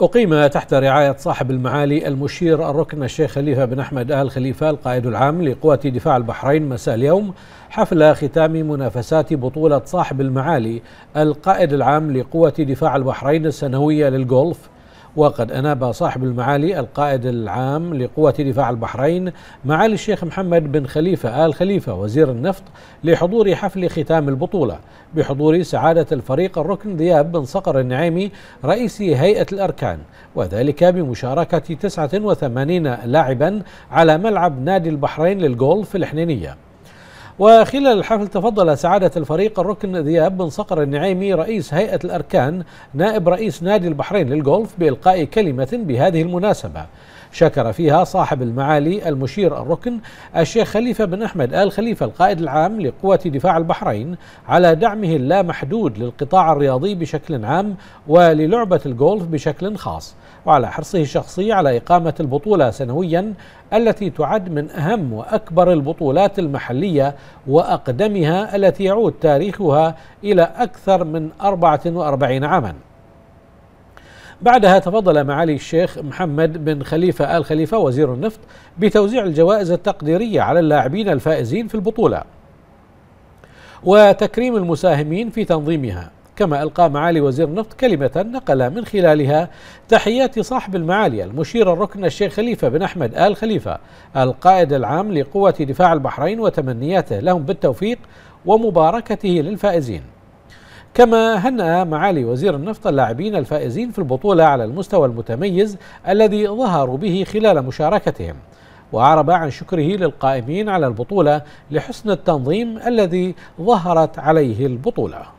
أقيم تحت رعاية صاحب المعالي المشير الركن الشيخ خليفة بن أحمد آل خليفة القائد العام لقوات دفاع البحرين مساء اليوم حفل ختام منافسات بطولة صاحب المعالي القائد العام لقوة دفاع البحرين السنوية للغولف وقد أناب صاحب المعالي القائد العام لقوة دفاع البحرين معالي الشيخ محمد بن خليفة آل خليفة وزير النفط لحضور حفل ختام البطولة بحضور سعادة الفريق الركن ذياب بن صقر النعيمي رئيس هيئة الأركان وذلك بمشاركة 89 لاعبا على ملعب نادي البحرين للغولف الحنينية وخلال الحفل تفضل سعادة الفريق الركن ذياب بن صقر النعيمي رئيس هيئة الأركان نائب رئيس نادي البحرين للغولف بإلقاء كلمة بهذه المناسبة شكر فيها صاحب المعالي المشير الركن الشيخ خليفة بن أحمد آل خليفة القائد العام لقوة دفاع البحرين على دعمه اللامحدود للقطاع الرياضي بشكل عام وللعبة الجولف بشكل خاص وعلى حرصه الشخصي على إقامة البطولة سنويا التي تعد من أهم وأكبر البطولات المحلية وأقدمها التي يعود تاريخها إلى أكثر من 44 عاماً بعدها تفضل معالي الشيخ محمد بن خليفة آل خليفة وزير النفط بتوزيع الجوائز التقديرية على اللاعبين الفائزين في البطولة وتكريم المساهمين في تنظيمها كما ألقى معالي وزير النفط كلمة نقل من خلالها تحيات صاحب المعالي المشير الركن الشيخ خليفة بن أحمد آل خليفة القائد العام لقوة دفاع البحرين وتمنياته لهم بالتوفيق ومباركته للفائزين كما هنأ معالي وزير النفط اللاعبين الفائزين في البطولة على المستوى المتميز الذي ظهروا به خلال مشاركتهم وأعرب عن شكره للقائمين على البطولة لحسن التنظيم الذي ظهرت عليه البطولة